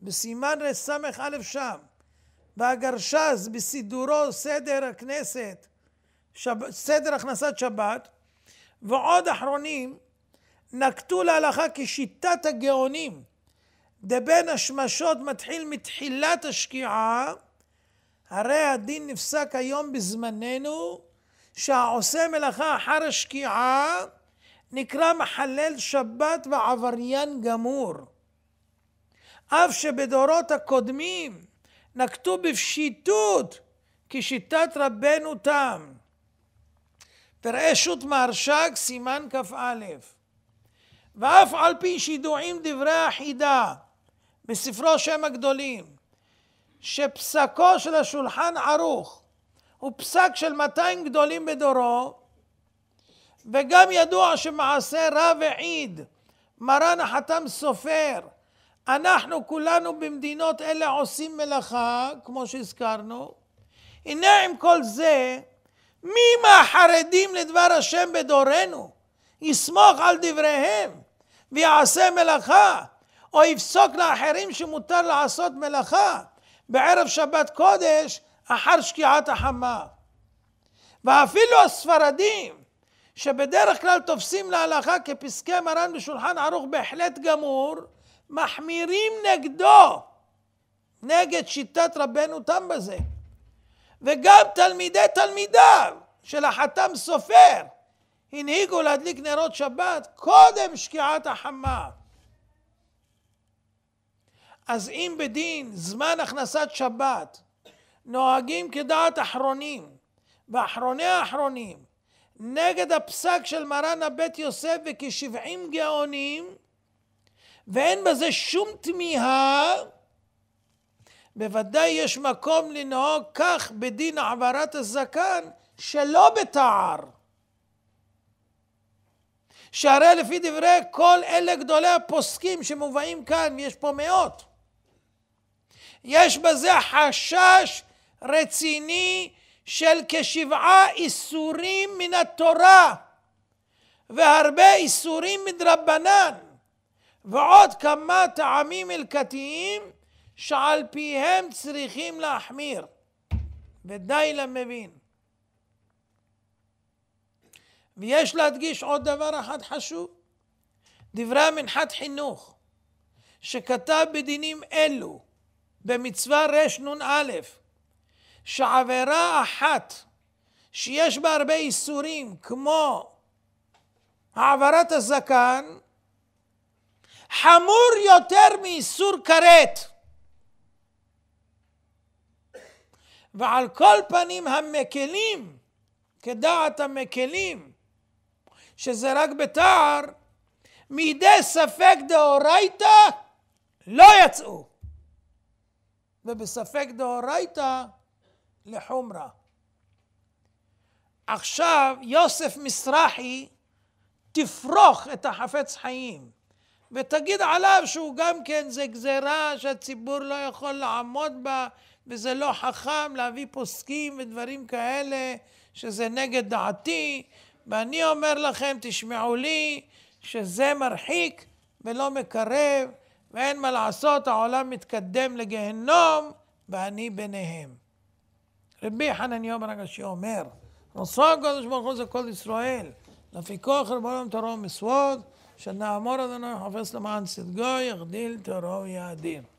בסימן רס"א שם, והגרש"ז בסידורו סדר הכנסת, שב, סדר הכנסת שבת, ועוד אחרונים נקטו להלכה כשיטת הגאונים, דבין השמשות מתחיל מתחילת השקיעה, הרי הדין נפסק היום בזמננו שהעושה מלאכה אחר השקיעה נקרא מחלל שבת ועבריין גמור. אף שבדורות הקודמים נקטו בפשיטות כשיטת רבנו תם. פראה שוט מהרש"ג, סימן כ"א. ואף על פי שידועים דברי החידה בספרו שם הגדולים, שפסקו של השולחן ערוך הוא פסק של 200 גדולים בדורו, וגם ידוע שמעשה רב העיד, מרן החתם סופר, אנחנו כולנו במדינות אלה עושים מלאכה, כמו שהזכרנו. הנה עם כל זה, מי מהחרדים לדבר השם בדורנו יסמוך על דבריהם ויעשה מלאכה, או יפסוק לאחרים שמותר לעשות מלאכה בערב שבת קודש אחר שקיעת החמה. ואפילו הספרדים, שבדרך כלל תופסים להלכה כפסקי מרן בשולחן ערוך בהחלט גמור, מחמירים נגדו, נגד שיטת רבנו תם בזה. וגם תלמידי תלמידיו של החתם סופר הנהיגו להדליק נרות שבת קודם שקיעת החמה. אז אם בדין זמן הכנסת שבת נוהגים כדעת אחרונים ואחרוני האחרונים נגד הפסק של מרן הבית יוסף וכשבעים גאונים ואין בזה שום תמיהה בוודאי יש מקום לנהוג כך בדין העברת הזקן שלא בתער שהרי לפי דברי כל אלה גדולי הפוסקים שמובאים כאן ויש פה מאות יש בזה חשש רציני של כשבעה איסורים מן התורה והרבה איסורים מדרבנן ועוד כמה טעמים הלקתיים שעל פיהם צריכים להחמיר ודי למבין. ויש להדגיש עוד דבר אחד חשוב, דברי המנחת חינוך שכתב בדינים אלו במצווה רנ"א שעבירה אחת שיש בה הרבה איסורים, כמו העברת הזקן, חמור יותר מאיסור כרת. ועל כל פנים המקלים, כדעת המקלים, שזה רק בתער, מידי ספק דאורייתא לא יצאו. ובספק דאורייתא לחומרה. עכשיו יוסף מזרחי תפרוך את החפץ חיים ותגיד עליו שהוא גם כן זה גזירה שהציבור לא יכול לעמוד בה וזה לא חכם להביא פוסקים ודברים כאלה שזה נגד דעתי ואני אומר לכם תשמעו לי שזה מרחיק ולא מקרב ואין מה לעשות העולם מתקדם לגיהנום ואני ביניהם רבי חנניה בן אגשי אומר, עשה הקדוש ברוך הוא זה כל ישראל, לפיקוח רבונם תרום מסווד, שנאמור אדוני חפש למען צדגו, יגדיל תורו יאדיר.